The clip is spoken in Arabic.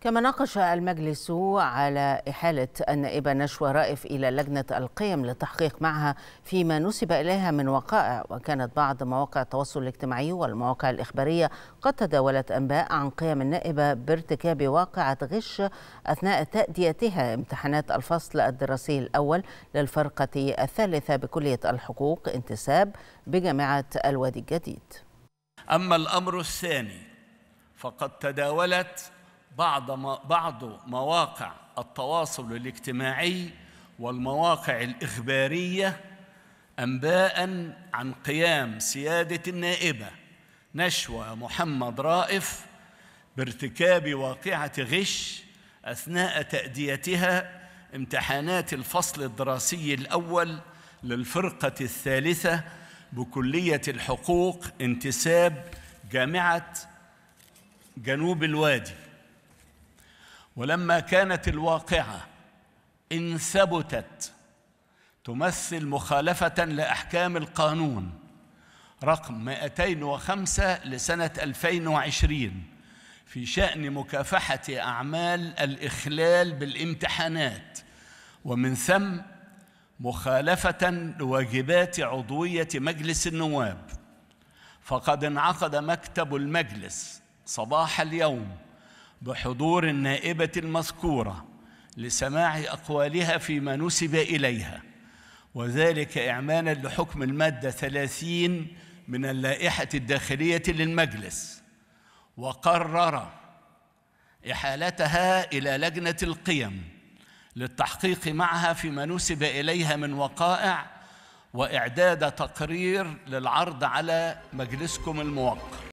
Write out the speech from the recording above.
كما ناقش المجلس على إحالة النائبة نشوى رائف إلى لجنة القيم للتحقيق معها فيما نسب إليها من وقائع وكانت بعض مواقع التواصل الاجتماعي والمواقع الإخبارية قد تداولت أنباء عن قيم النائبة بارتكاب واقعة غش أثناء تأديتها امتحانات الفصل الدراسي الأول للفرقة الثالثة بكلية الحقوق انتساب بجامعة الوادي الجديد أما الأمر الثاني فقد تداولت بعض بعض مواقع التواصل الاجتماعي والمواقع الإخبارية أنباء عن قيام سيادة النائبة نشوى محمد رائف بارتكاب واقعة غش أثناء تأديتها امتحانات الفصل الدراسي الأول للفرقة الثالثة بكلية الحقوق انتساب جامعة جنوب الوادي ولما كانت الواقعة إن ثبتت تمثل مخالفة لأحكام القانون رقم 205 لسنة 2020 في شأن مكافحة أعمال الإخلال بالامتحانات ومن ثم مخالفة لواجبات عضوية مجلس النواب فقد انعقد مكتب المجلس صباح اليوم بحضور النائبة المذكورة لسماع أقوالها فيما نسب إليها وذلك إعمالا لحكم المادة ثلاثين من اللائحة الداخلية للمجلس وقرر إحالتها إلى لجنة القيم للتحقيق معها فيما نسب إليها من وقائع وإعداد تقرير للعرض على مجلسكم الموقر